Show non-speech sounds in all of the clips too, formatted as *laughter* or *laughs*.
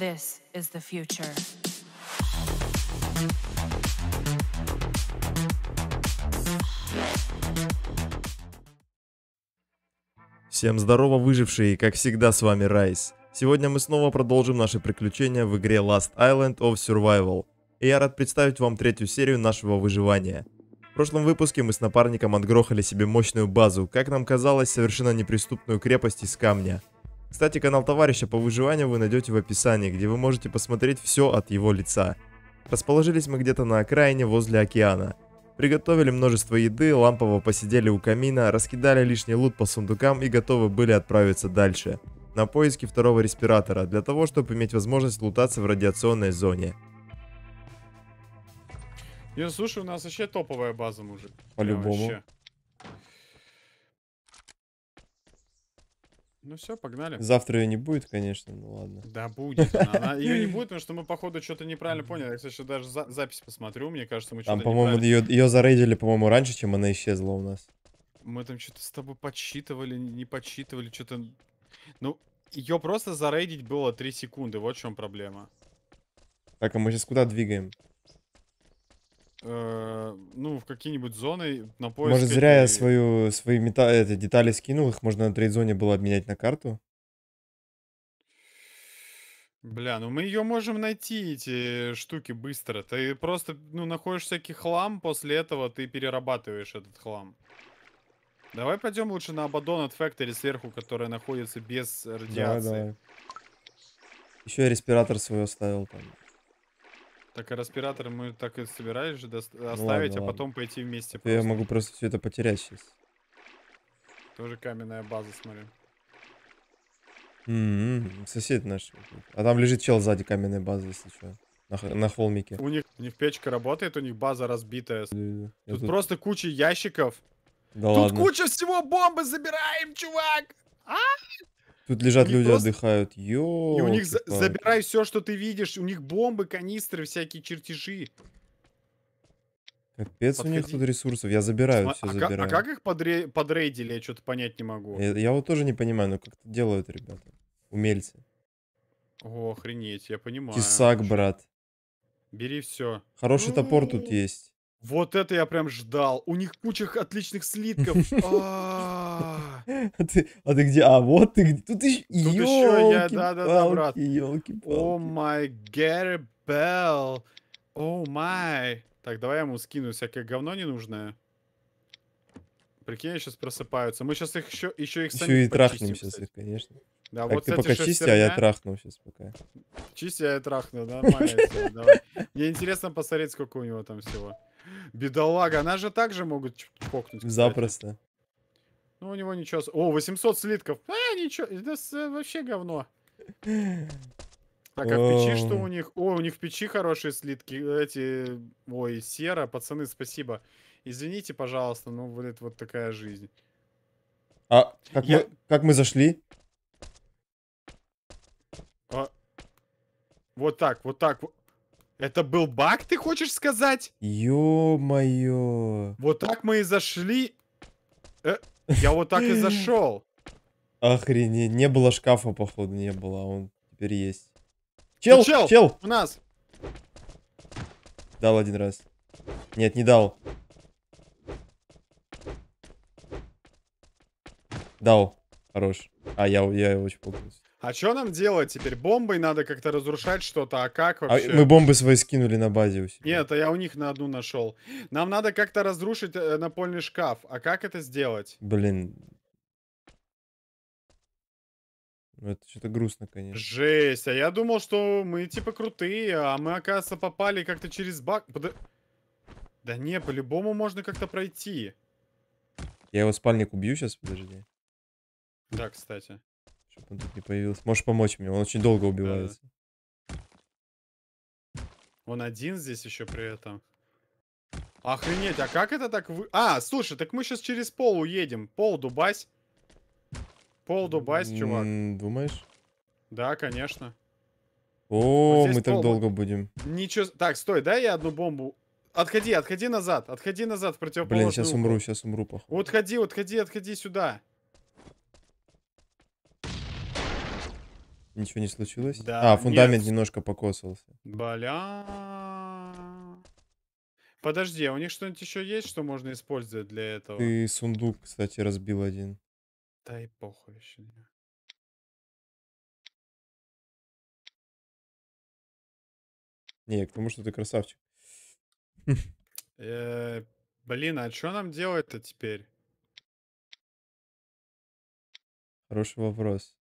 This is the future. Всем здорово, выжившие, как всегда с вами Райс. Сегодня мы снова продолжим наши приключения в игре Last Island of Survival. И я рад представить вам третью серию нашего выживания. В прошлом выпуске мы с напарником отгрохали себе мощную базу, как нам казалось, совершенно неприступную крепость из камня – кстати, канал товарища по выживанию вы найдете в описании, где вы можете посмотреть все от его лица. Расположились мы где-то на окраине возле океана. Приготовили множество еды, лампово посидели у камина, раскидали лишний лут по сундукам и готовы были отправиться дальше. На поиски второго респиратора, для того, чтобы иметь возможность лутаться в радиационной зоне. Я слушай, у нас вообще топовая база, мужик. По-любому. Ну все, погнали. Завтра ее не будет, конечно, ну ладно. Да будет. Она, ее не *laughs* будет, потому что мы, походу, что-то неправильно поняли. Я, кстати, даже за запись посмотрю, мне кажется, мы что-то Там, по-моему, ее, ее зарейдили, по-моему, раньше, чем она исчезла у нас. Мы там что-то с тобой подсчитывали, не подсчитывали, что-то... Ну, ее просто зарейдить было 3 секунды, вот в чем проблема. Так, а мы сейчас куда двигаем? Э, ну, в какие-нибудь зоны на поиск... Может, зря я свою, свои мета... это, детали скинул, их можно на трейд-зоне было обменять на карту? Бля, ну мы ее можем найти, эти штуки, быстро. Ты просто, ну, находишь всякий хлам, после этого ты перерабатываешь этот хлам. Давай пойдем лучше на Абадон от Factory сверху, которая находится без радиации. Давай, давай. Еще я респиратор свой оставил там. Так, а респиратор мы так и собирались же оставить, а ладно, а потом пойти вместе. Я могу просто все это потерять сейчас. Тоже каменная база, смотрю. м м сосед наш. А там лежит чел сзади каменной базы, если что. На, на холмике. У них, у них печка работает, у них база разбитая. Я тут, тут просто куча ящиков. Да тут ладно. куча всего бомбы забираем, чувак! А? Тут лежат люди, просто... отдыхают. Йо, и у них за забирай все, что ты видишь. У них бомбы, канистры, всякие чертежи. Капец, Подходи. у них тут ресурсов. Я забираю, все а, а забираю. Как, а как их подре подрейдили, я что-то понять не могу. Я, я вот тоже не понимаю, но как-то делают ребята. Умельцы. О, охренеть, я понимаю. Тесак, брат. Бери все. Хороший топор тут ну. есть. Вот это я прям ждал. У них куча отличных слитков. *laughs* А. А, а ты где? А вот ты где? Тут еще я, да-да-да, брат. О май, Гэри Белл. О май. Так, давай я ему скину всякое говно ненужное. Прикинь, они сейчас просыпаются. Мы сейчас их еще, еще их Еще и трахнем сейчас их, конечно. Да, так вот, ты пока чисти, а я трахну сейчас пока. Чисти, а я трахну, нормально. Мне интересно посмотреть, сколько у него там всего. Бедолага, она же также могут покнуть. Запросто. Ну, у него ничего... О, 800 слитков. А, ничего, это вообще говно. Так, а в печи что у них? О, у них в печи хорошие слитки. Эти... Ой, сера. Пацаны, спасибо. Извините, пожалуйста, ну, вот вот такая жизнь. А как, Я... мы, как мы зашли? А... Вот так, вот так. Это был баг, ты хочешь сказать? Ё-моё. Вот так мы и зашли. Э, я вот так и *laughs* зашел. Охренеть. Не было шкафа, походу, не было. А он теперь есть. Чел, чел, чел. У нас. Дал один раз. Нет, не дал. Дал. Хорош. А, я, я очень пугался. А что нам делать теперь? Бомбой надо как-то разрушать что-то, а как а вообще? А мы бомбы свои скинули на базе у себя. Нет, а я у них на одну нашел. Нам надо как-то разрушить э, напольный шкаф. А как это сделать? Блин. Ну, это что-то грустно, конечно. Жесть, а я думал, что мы типа крутые, а мы, оказывается, попали как-то через бак... Под... Да не, по-любому можно как-то пройти. Я его спальник убью сейчас, подожди. Да, кстати. Чтоб он тут не появился. Можешь помочь мне, он очень долго убивается. Да. Он один здесь еще при этом. Охренеть, а как это так вы... А, слушай, так мы сейчас через пол уедем. Пол дубась. Пол дубась, чувак. Думаешь? Да, конечно. О, вот мы так долго будем. Ничего. Так, стой, дай я одну бомбу. Отходи, отходи назад, отходи назад в противоположную. Блин, сейчас умру, сейчас умру, похоже. Отходи, отходи, отходи сюда. Ничего не случилось? Да. А, фундамент нет. немножко покосился. Бля. Подожди, а у них что-нибудь еще есть, что можно использовать для этого? Ты сундук, кстати, разбил один. Да и похуй еще. Не, потому что ты красавчик. *laughs* Э, блин, а что нам делать-то теперь? Хороший вопрос.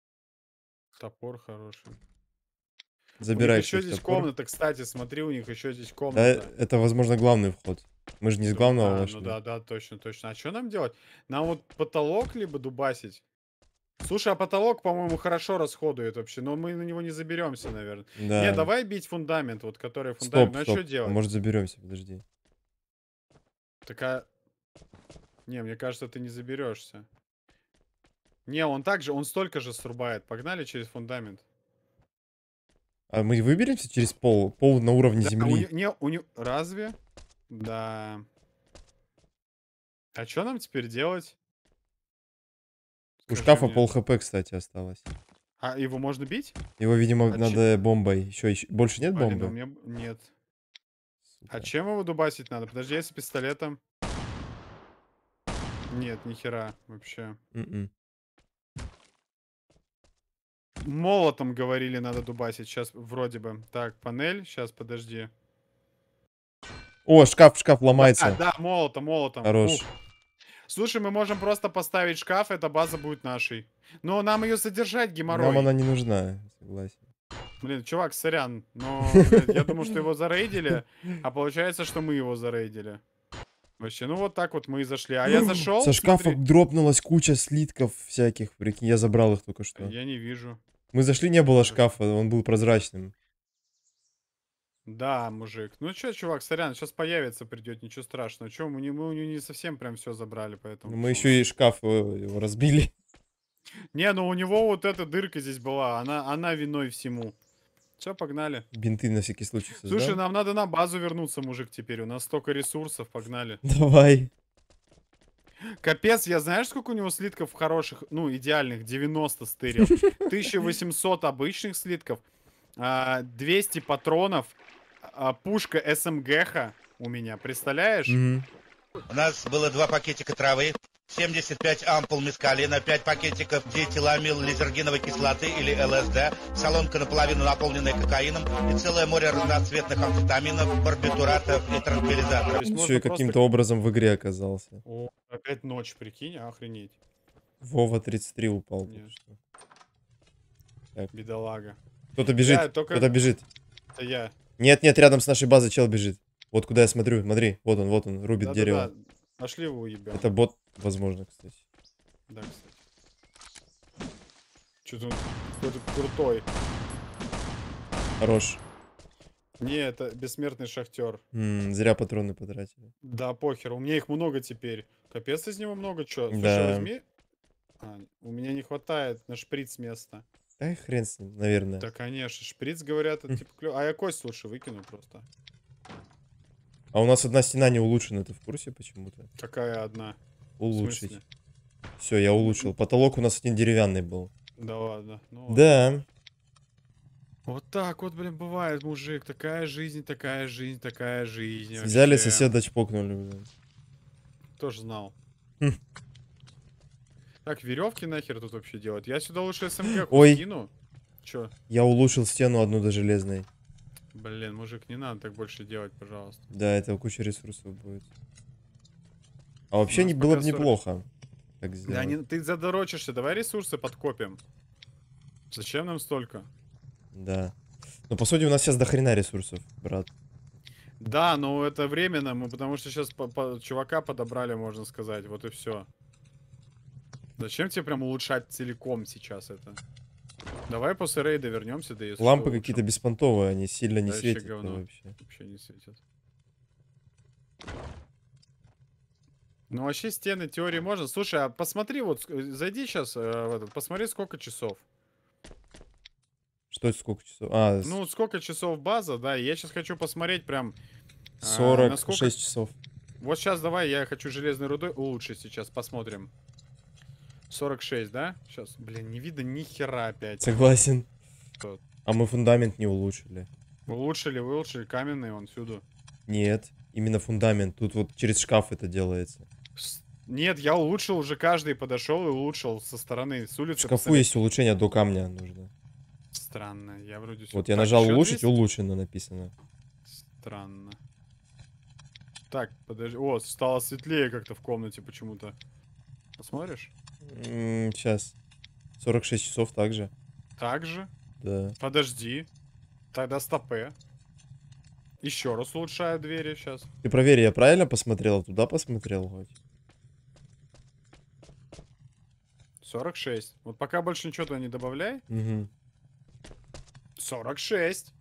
Топор хороший. Забирай. еще здесь топор. комната, кстати, смотри, у них еще здесь комната. Да, это, возможно, главный вход. Мы же не с главного а, вошли. Ну да, да, точно, точно. А что нам делать? Нам вот потолок либо дубасить. Слушай, а потолок, по-моему, хорошо расходует вообще, но мы на него не заберемся, наверное. Да. Не, давай бить фундамент, вот который фундамент. Стоп, ну, а стоп. что делать? Может, заберемся, подожди. Такая. Не, мне кажется, ты не заберешься. Не, он также, он столько же срубает. Погнали через фундамент. А мы выберемся через пол? Пол на уровне да, земли. У не, у не, разве? Да. А что нам теперь делать? Скажи у шкафа мне. пол хп, кстати, осталось. А его можно бить? Его, видимо, а надо чем? бомбой. Еще, еще больше нет Блин, бомбы? Меня... Нет. А Сука. А чем его дубасить надо? Подожди, я с пистолетом. Нет, нихера вообще. Mm -mm молотом говорили, надо дубасить. Сейчас вроде бы. Так, панель. Сейчас, подожди. О, шкаф, шкаф ломается. А, да, молотом, молотом. Хорош. Ух. Слушай, мы можем просто поставить шкаф, эта база будет нашей. Но нам ее содержать, геморрой. Нам она не нужна, согласен. Блин, чувак, сорян, но *laughs* я думаю что его зарейдили, а получается, что мы его зарейдили. Вообще, ну вот так вот мы и зашли. А я зашел. Со шкафа смотри... дропнулась куча слитков всяких, прикинь, я забрал их только что. Я не вижу. Мы зашли, не было шкафа, он был прозрачным. Да, мужик. Ну что, чувак, сорян, сейчас появится, придет, ничего страшного. Чем мы, не, мы не совсем прям все забрали, поэтому... Мы еще и шкаф э, его разбили. Не, ну у него вот эта дырка здесь была, она, она виной всему. Все, погнали. Бинты на всякий случай. Создал. Слушай, нам надо на базу вернуться, мужик, теперь. У нас столько ресурсов, погнали. Давай. Капец, я знаешь, сколько у него слитков хороших, ну, идеальных, 90 стырил. 1800 *laughs* обычных слитков, 200 а, патронов, а, пушка СМГХ эм у меня, представляешь? У нас было два пакетика травы. 75 ампул мескалина, 5 пакетиков диэтиламил лизергиновой кислоты или ЛСД, салонка наполовину наполненная кокаином и целое море разноцветных амфетаминов, барбитуратов и транквилизаторов. Еще и каким-то образом в игре оказался. О, опять ночь, прикинь, охренеть. Вова 33 упал. Так. Бедолага. Кто-то бежит, только... кто-то бежит. Это я. Нет, нет, рядом с нашей базой чел бежит. Вот куда я смотрю, смотри, вот он, вот он, рубит да, дерево. Да, да. Нашли его уебем. Это бот, возможно, кстати. Да, кстати. Что-то он какой-то крутой. Хорош. Не, это бессмертный шахтер. М -м, зря патроны потратили. Да, похер. У меня их много теперь. Капец из него много чего. Да. возьми. А, у меня не хватает на шприц места. Да и хрен с ним, наверное. Да, конечно. Шприц, говорят, это *laughs* типа клё... А я кость лучше выкину просто. А у нас одна стена не улучшена, ты в курсе почему-то? Какая одна? Улучшить. Все, я улучшил. Потолок у нас один деревянный был. Да ладно. Ну, да. Вот так вот, блин, бывает, мужик. Такая жизнь, такая жизнь, такая жизнь. Вообще. Взяли соседа чпокнули, блин. Тоже знал. Хм. Так, веревки нахер тут вообще делать? Я сюда лучше СМГ Ой. кину. Чё? Я улучшил стену одну до железной. Блин, мужик, не надо так больше делать, пожалуйста. Да, это куча ресурсов будет. А вообще не было бы неплохо. Так сделать. да, не, ты задорочишься, давай ресурсы подкопим. Зачем нам столько? Да. Ну, по сути, у нас сейчас дохрена ресурсов, брат. Да, но это временно, мы потому что сейчас по -по чувака подобрали, можно сказать, вот и все. Зачем тебе прям улучшать целиком сейчас это? Давай после рейда вернемся, да Лампы какие-то беспонтовые, они сильно не светят. Вообще, вообще. вообще не светят. Ну вообще стены теории можно. Слушай, а посмотри, вот зайди сейчас э, в этот, посмотри, сколько часов. Что сколько часов? А, ну, сколько часов база, да. Я сейчас хочу посмотреть прям. 46 а, э, насколько... часов. Вот сейчас давай, я хочу железной рудой улучшить сейчас, посмотрим. 46, да? Сейчас, блин, не видно ни хера опять. Согласен. Тут. А мы фундамент не улучшили. Улучшили, улучшили каменный он всюду. Нет, именно фундамент. Тут вот через шкаф это делается. Нет, я улучшил уже каждый, подошел и улучшил со стороны, с улицы. шкафу посмотри. есть улучшение до камня нужно. Странно, я вроде... Вот я так, нажал улучшить, 200? улучшено написано. Странно. Так, подожди. О, стало светлее как-то в комнате почему-то. Посмотришь? Сейчас. 46 часов также. Также? Да. Подожди. Тогда стопы. Еще раз улучшаю двери сейчас. Ты проверь, я правильно посмотрел? А туда посмотрел хоть? 46. Вот пока больше ничего туда не добавляй. Угу. 46.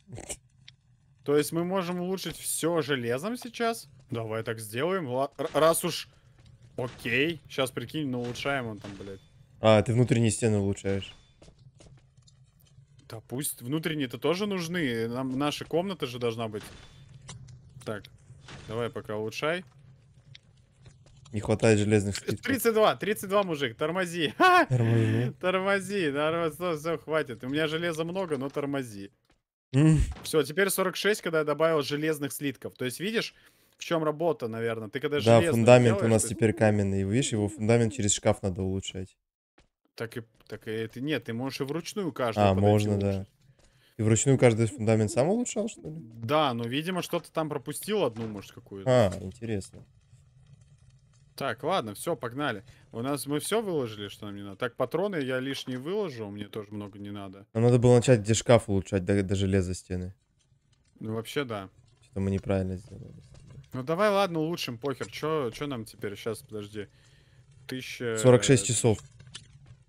То есть мы можем улучшить все железом сейчас. Давай так сделаем. Раз уж Окей. Сейчас прикинь, но ну, улучшаем он там, блядь. А, ты внутренние стены улучшаешь. Да пусть внутренние-то тоже нужны. Нам наша комната же должна быть. Так, давай пока улучшай. Не хватает железных спичек. 32, 32, мужик, тормози. *laughs* Тормози. Тормози, тормози, все, все, хватит. У меня железа много, но тормози. Mm. Все, теперь 46, когда я добавил железных слитков. То есть, видишь, в чем работа, наверное. Ты когда Да, фундамент делаешь, у нас ты... теперь каменный. Видишь, его фундамент через шкаф надо улучшать. Так и так и это нет, ты можешь и вручную каждый. А можно, улучшить. да. И вручную каждый фундамент сам улучшал, что ли? Да, но ну, видимо что-то там пропустил одну, может какую-то. А, интересно. Так, ладно, все, погнали. У нас мы все выложили, что нам не надо. Так, патроны я лишние выложу, мне тоже много не надо. Нам надо было начать где шкаф улучшать до, до железа стены. Ну вообще да. Что-то мы неправильно сделали. Ну давай, ладно, улучшим, похер. Чё, чё нам теперь? Сейчас, подожди. Тысяча... 46 часов.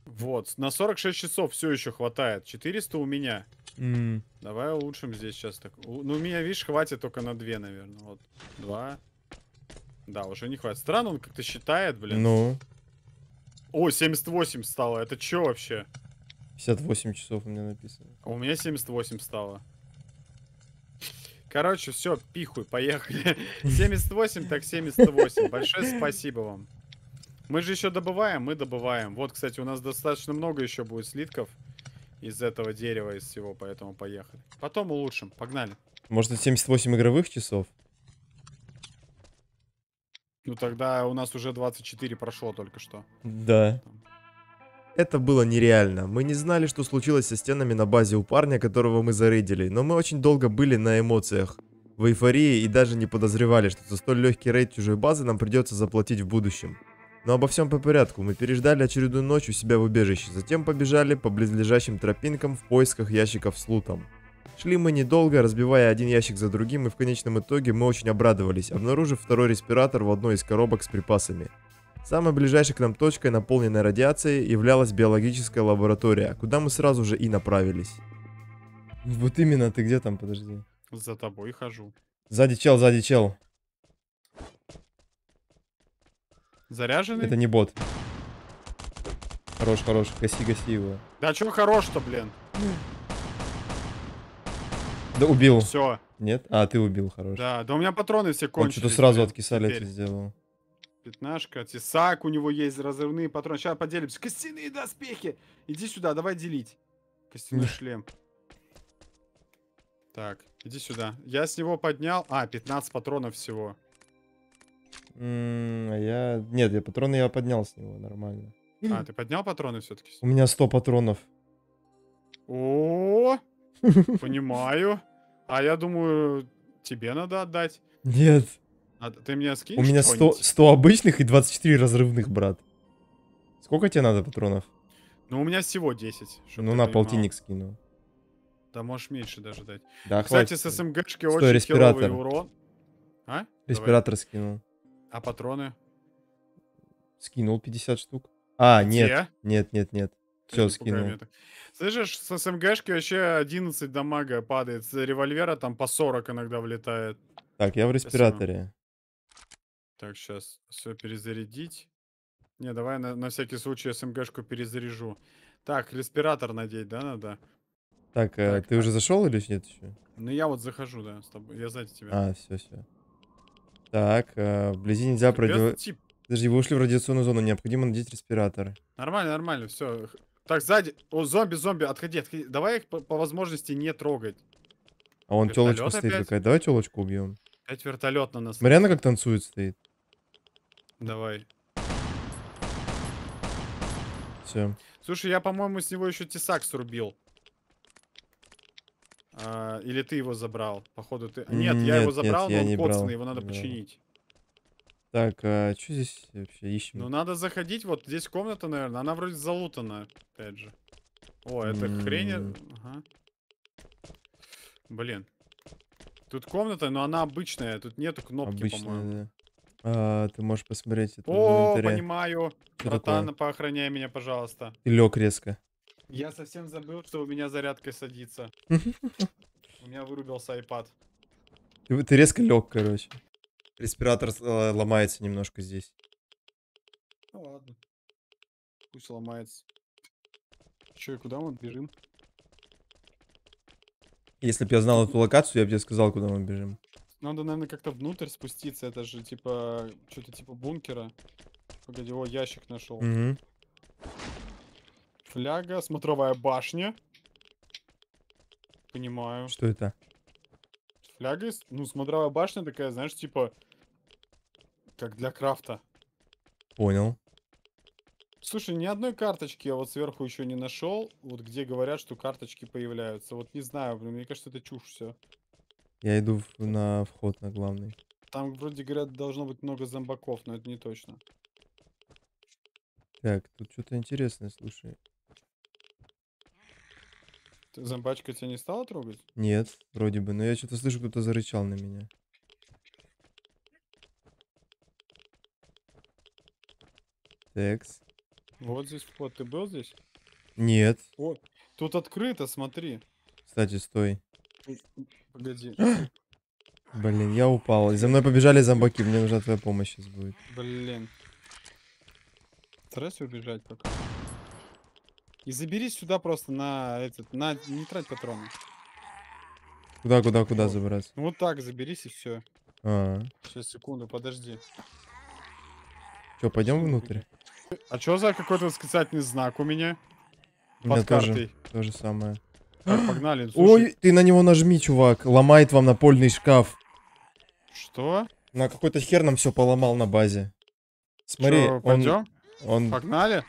Вот, на 46 часов все еще хватает. 400 у меня. Mm. Давай улучшим здесь сейчас. Так... Ну, у меня, видишь, хватит только на 2, наверное. Вот, 2. Да, уже не хватит. Странно, он как-то считает, блин. Ну. О, 78 стало. Это чё вообще? 58 часов у меня написано. А у меня 78 стало. Короче, все, пихуй, поехали. 78, *laughs* так 78. Большое спасибо вам. Мы же еще добываем, мы добываем. Вот, кстати, у нас достаточно много еще будет слитков из этого дерева, из всего, поэтому поехали. Потом улучшим, погнали. Может, 78 игровых часов? Ну, тогда у нас уже 24 прошло только что. Да. Там. Это было нереально. Мы не знали, что случилось со стенами на базе у парня, которого мы зарейдили, но мы очень долго были на эмоциях, в эйфории и даже не подозревали, что за столь легкий рейд чужой базы нам придется заплатить в будущем. Но обо всем по порядку, мы переждали очередную ночь у себя в убежище, затем побежали по близлежащим тропинкам в поисках ящиков с лутом. Шли мы недолго, разбивая один ящик за другим, и в конечном итоге мы очень обрадовались, обнаружив второй респиратор в одной из коробок с припасами – Самой ближайшей к нам точкой, наполненной радиацией, являлась биологическая лаборатория, куда мы сразу же и направились. Вот именно, ты где там, подожди? За тобой хожу. Сзади чел, сзади чел. Заряженный? Это не бот. Хорош, хорош, гаси, гаси его. Да чё хорош-то, блин? Да убил. Все. Нет? А, ты убил, хорош. Да, да у меня патроны все кончились. Он что-то сразу блин, откисали, это сделал. Пятнашка, тесак у него есть, разрывные патроны. Сейчас поделимся. Костяные доспехи! Иди сюда, давай делить. Костяной шлем. Так, иди сюда. Я с него поднял... А, 15 патронов всего. М, а Я... Нет, я патроны я поднял с него, нормально. А, ты поднял патроны все-таки? У меня 100 патронов. О, понимаю. А я думаю, тебе надо отдать. Нет. А ты меня скинешь? У меня 100, 100 обычных и 24 разрывных, брат. Сколько тебе надо патронов? Ну, у меня всего 10. Ну, на полтинник скину. Да можешь меньше даже дать. Да, Кстати, хватит. с СМГшки Стой, очень респиратор. хиловый урон. А? Респиратор Давай. скинул. А патроны? Скинул 50 штук. А, Где? нет, нет, нет, нет. Все, скинул. Слышишь, с СМГшки вообще 11 дамага падает. С револьвера там по 40 иногда влетает. Так, я в респираторе. Так, сейчас все перезарядить. Не, давай на, на всякий случай СМГшку перезаряжу. Так, респиратор надеть, да, надо? Так, так, э, а, так. ты уже зашел или нет еще? Ну я вот захожу, да, с тобой. Я сзади тебя. А, все, все. Так, э, вблизи нельзя продевать. Тип... Подожди, вы ушли в радиационную зону, необходимо надеть респираторы. Нормально, нормально, все. Так, сзади. О, зомби, зомби, отходи, отходи. Давай их по, по возможности не трогать. А он телочку стоит такая, Давай телочку убьем. Опять вертолет на нас. Марьяна как танцует стоит. Давай. Все. Слушай, я, по-моему, с него еще тесак срубил. А, или ты его забрал? Походу ты... Нет, нет я его забрал, нет, но он коцанный, его надо да. починить. Так, а что здесь вообще ищем? Ну, надо заходить, вот здесь комната, наверное. Она вроде залутана, опять же. О, это mm. хрень... Э, ага. Блин. Тут комната, но она обычная, тут нету кнопки, по-моему. Да. А, ты можешь посмотреть это О, в инвентаре. понимаю. Что Братан, поохраняй меня, пожалуйста. Ты лег резко. Я совсем забыл, что у меня зарядка садится. *laughs* У меня вырубился iPad. Ты, резко лег, короче. Респиратор э, ломается немножко здесь. Ну ладно. Пусть ломается. Че, куда мы бежим? Если бы я знал эту локацию, я бы тебе сказал, куда мы бежим. Надо, наверное, как-то внутрь спуститься. Это же типа что-то типа бункера. Погоди, о, ящик нашел. Угу. Фляга, смотровая башня. Понимаю. Что это? Фляга, ну, смотровая башня такая, знаешь, типа, как для крафта. Понял. Слушай, ни одной карточки я вот сверху еще не нашел, вот где говорят, что карточки появляются. Вот не знаю, блин, мне кажется, это чушь все. Я иду на вход на главный. Там, вроде говорят, должно быть много зомбаков, но это не точно. Так, тут что-то интересное, слушай. Ты- Зомбачка тебя не стала трогать? Нет, вроде бы, но я что-то слышу, кто-то зарычал на меня. Текс. Вот здесь вход. Ты был здесь? Нет. О, тут открыто, смотри. Кстати, стой. Погоди. Блин, я упал. За мной побежали зомбаки, мне нужна твоя помощь сейчас будет. Блин. Старайся убежать пока. И забери сюда просто на этот, на, не трать патроны. Куда, куда, куда вот. забрать? Ну вот так заберись и все. А, -а, Сейчас, секунду, подожди. Че, пойдем внутрь? А чё за какой-то восклицательный знак у меня? Под у меня картой. Тоже, то же самое погнали. Ну, слушай. Ой, ты на него нажми, чувак. Ломает вам напольный шкаф. Что? На какой-то хер нам все поломал на базе. Смотри, Чё, он... он... Погнали?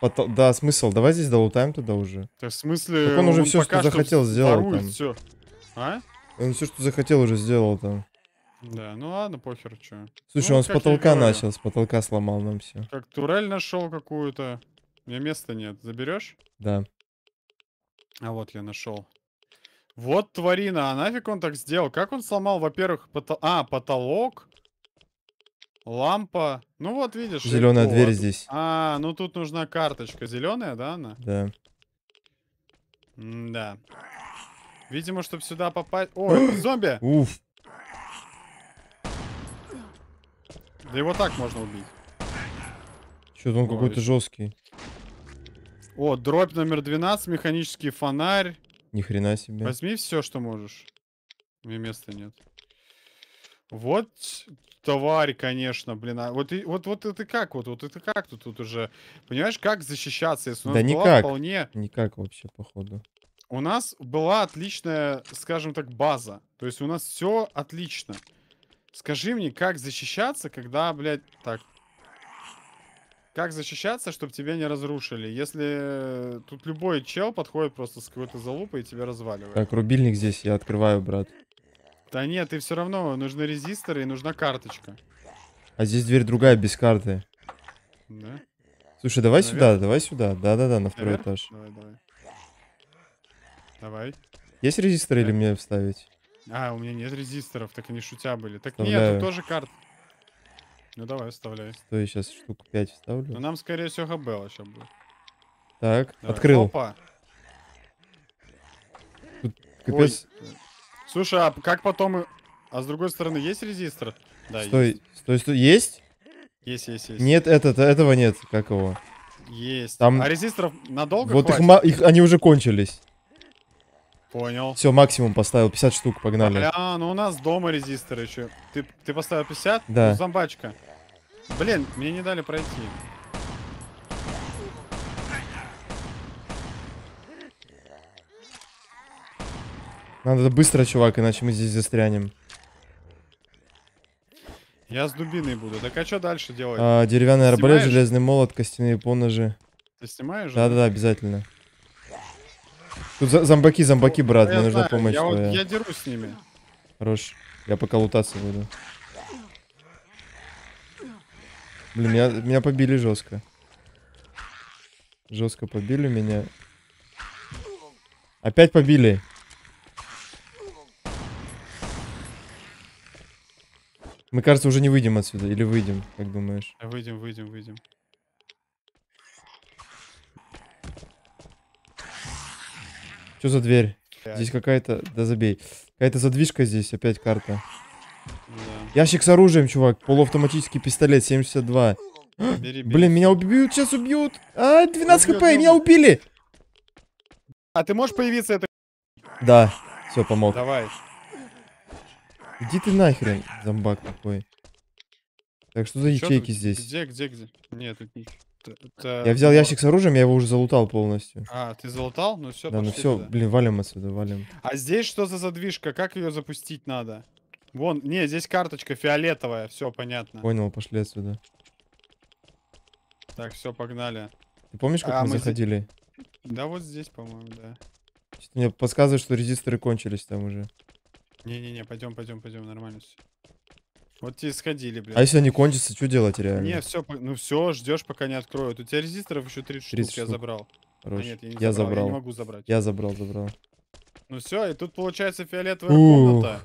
Пото... Да, смысл. Давай здесь долутаем туда уже. Да в смысле... Так он уже он все, что захотел, сделал там. Все. А? Он все, что захотел, уже сделал там. Да, ну ладно, похер, что. Слушай, ну, он с потолка начал, с потолка сломал нам все. Как турель нашел какую-то. У меня места нет. Заберешь? Да. А вот я нашел. Вот тварина, а нафиг он так сделал? Как он сломал, во-первых, потол... а, потолок, лампа. Ну вот, видишь. Зеленая легко. дверь здесь. А, ну тут нужна карточка. Зеленая, да, она? Да. М да. Видимо, чтобы сюда попасть... *gasps* О, зомби! Уф. Да его так можно убить. Что-то он какой-то жесткий. О, дробь номер 12, механический фонарь. Ни хрена себе. Возьми все, что можешь. Мне места нет. Вот тварь, конечно, блин. А вот, и, вот, вот это как? Вот, вот это как тут, тут уже? Понимаешь, как защищаться, если у нас да была никак. вполне... Никак вообще, походу. У нас была отличная, скажем так, база. То есть у нас все отлично. Скажи мне, как защищаться, когда, блядь... Так, как защищаться, чтобы тебя не разрушили? Если тут любой чел подходит просто с какой-то залупой и тебя разваливает. Так, рубильник здесь я открываю, брат. Да нет, ты все равно нужны резисторы и нужна карточка. А здесь дверь другая, без карты. Да? Слушай, давай Наверх? сюда, давай сюда. Да-да-да, на второй Наверх? этаж. Давай, давай. Давай. Есть резистор да. или мне вставить? А, у меня нет резисторов, так они шутя были. Так Вставляю. нет, тут тоже карта. Ну давай, вставляй. Стой, сейчас штук 5 вставлю. Ну нам, скорее всего, Габелла сейчас будет. Так, давай. открыл. Опа. Тут капец. Ой. Слушай, а как потом... А с другой стороны есть резистор? Да, стой, есть. Стой, стой, есть? Есть, есть, есть. Нет, этот, этого нет, как его? Есть. Там... А резисторов надолго Вот их, их, они уже кончились. Понял. Все, максимум поставил, 50 штук, погнали. Бля, ну у нас дома резисторы еще. Ты, ты поставил 50? Да. Ну, зомбачка. Блин, мне не дали пройти. Надо быстро, чувак, иначе мы здесь застрянем. Я с дубиной буду. Так а что дальше делать? А, деревянный арбалет, железный молот, костяные поножи. Ты снимаешь? Да-да-да, обязательно. Тут за зомбаки, зомбаки, ну, брат, ну, мне нужна помощь я, твоя. Я дерусь с ними. Хорош. Я пока лутаться буду. Блин, меня, меня побили жестко. Жестко побили меня. Опять побили. Мы, кажется, уже не выйдем отсюда. Или выйдем, как думаешь? Выйдем, выйдем, выйдем. Что за дверь? Здесь какая-то... Да забей. Какая-то задвижка здесь, опять карта. Да. Ящик с оружием, чувак. Полуавтоматический пистолет, 72. Бери, бери. Блин, меня убьют, сейчас убьют. А, 12 убьет, хп, меня убили. А ты можешь появиться? Это... Да, все, помог. Давай. Иди ты нахрен, зомбак такой. Так, что за ячейки Чё, здесь? Где, где, где? Нет, тут ничего. Это... Я взял ящик с оружием, я его уже залутал полностью. А, ты залутал? Ну все, Да, ну все, туда. блин, валим отсюда, валим. А здесь что за задвижка? Как ее запустить надо? Вон, не, здесь карточка фиолетовая, все понятно. Понял, пошли отсюда. Так, все, погнали. Ты помнишь, как а, мы, мы заходили? Здесь... Да вот здесь, по-моему, да. Мне подсказывает, что резисторы кончились там уже. Не-не-не, пойдем, пойдем, пойдем, нормально все. Вот тебе сходили, блин. А если они кончатся, что делать реально? Не, все, ну все, ждешь, пока не откроют. У тебя резисторов еще 30, 30 штук, штук. я забрал. А Хорош. А нет, я не я забрал. забрал. Я не могу забрать. Я забрал, забрал. Ну все, и тут получается фиолетовая Ух, комната.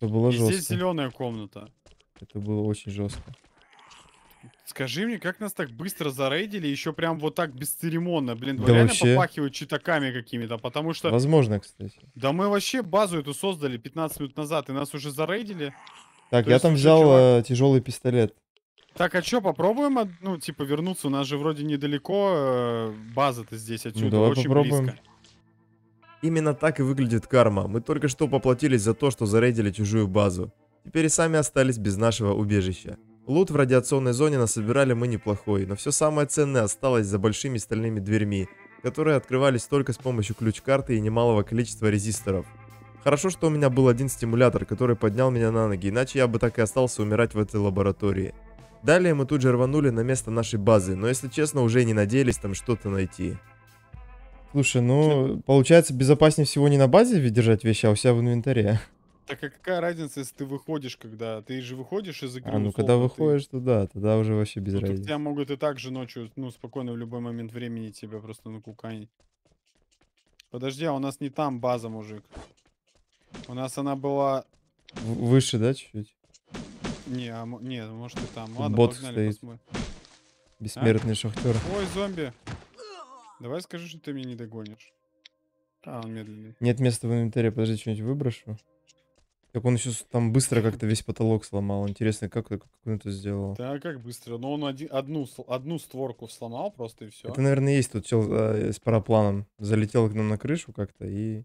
Это было и жестко. здесь зеленая комната. Это было очень жестко. Скажи мне, как нас так быстро зарейдили, еще прям вот так бесцеремонно, блин, да реально вообще... попахивают читаками какими-то, потому что... Возможно, кстати. Да мы вообще базу эту создали 15 минут назад, и нас уже зарейдили. Так, То я там взял чувак... Э, тяжелый пистолет. Так, а что, попробуем, ну, типа, вернуться? У нас же вроде недалеко, э, база-то здесь ну, отсюда, давай очень попробуем. близко. Именно так и выглядит карма. Мы только что поплатились за то, что зарейдили чужую базу. Теперь и сами остались без нашего убежища. Лут в радиационной зоне насобирали мы неплохой, но все самое ценное осталось за большими стальными дверьми, которые открывались только с помощью ключ-карты и немалого количества резисторов. Хорошо, что у меня был один стимулятор, который поднял меня на ноги, иначе я бы так и остался умирать в этой лаборатории. Далее мы тут же рванули на место нашей базы, но если честно, уже не надеялись там что-то найти. Слушай, ну, Че? получается, безопаснее всего не на базе держать вещи, а у себя в инвентаре. Так а какая разница, если ты выходишь, когда? Ты же выходишь из игры. А, ну условно, когда выходишь, ты... то да, тогда уже вообще без ну, разницы. Тебя могут и так же ночью, ну, спокойно в любой момент времени тебя просто накуканить. Подожди, а у нас не там база, мужик. У нас она была... В выше, да, чуть-чуть? Не, а, не, может и там. Ладно, Бот погнали, стоит. Посмотри. А? Бессмертный а? шахтер. Ой, зомби. Давай скажи, что ты меня не догонишь. А, он медленный. Нет места в инвентаре, подожди, что-нибудь выброшу. Как он еще там быстро как-то весь потолок сломал. Интересно, как, как он это сделал. Да, как быстро. Но он один, одну, одну створку сломал просто и все. Это, наверное, есть тут чел а, э, с парапланом. Залетел к нам на крышу как-то и...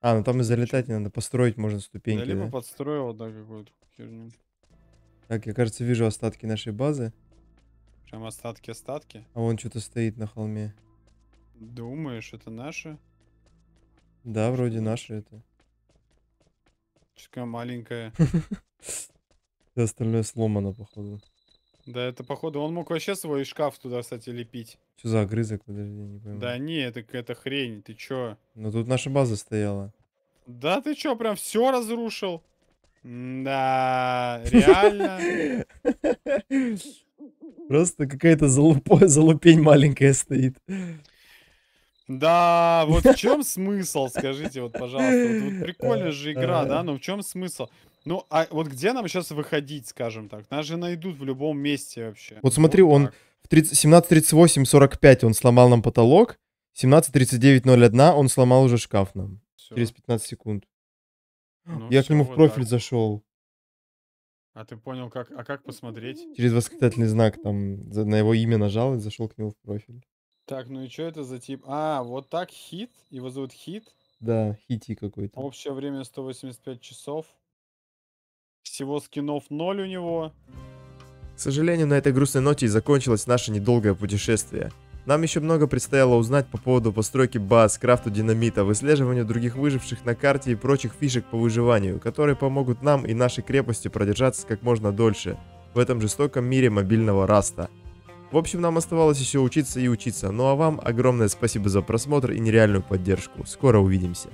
А, ну там и залетать не надо, построить можно ступеньки. Я либо подстроил, да, какую-то херню. Так, я, кажется, вижу остатки нашей базы. Прям остатки-остатки? А вон что-то стоит на холме. Думаешь, это наши? Да, вроде наши это. Чутка маленькая. *laughs* Все остальное сломано, походу. Да, это походу, он мог вообще свой шкаф туда, кстати, лепить. Что за огрызок, подожди, не понимаю. Да не, это какая-то хрень, ты чё? Ну тут наша база стояла. Да ты чё, прям все разрушил? Да, реально. *laughs* Просто какая-то залупень маленькая стоит. Да, вот в чем смысл, скажите, вот, пожалуйста. Вот, вот прикольная же игра, да, но в чем смысл? Ну, а вот где нам сейчас выходить, скажем так? Нас же найдут в любом месте вообще. Вот смотри, вот ну, он в 17.38.45 он сломал нам потолок, 17.39.01 он сломал уже шкаф нам. Все. Через 15 секунд. Ну, Я все, к нему вот в профиль так. зашел. А ты понял, как, а как посмотреть? Через восклицательный знак там на его имя нажал и зашел к нему в профиль. Так, ну и что это за тип? А, вот так хит? Его зовут хит? Да, хити какой-то. Общее время 185 часов. Всего скинов 0 у него. К сожалению, на этой грустной ноте и закончилось наше недолгое путешествие. Нам еще много предстояло узнать по поводу постройки баз, крафта динамита, выслеживания других выживших на карте и прочих фишек по выживанию, которые помогут нам и нашей крепости продержаться как можно дольше в этом жестоком мире мобильного раста. В общем, нам оставалось еще учиться и учиться, ну а вам огромное спасибо за просмотр и нереальную поддержку. Скоро увидимся.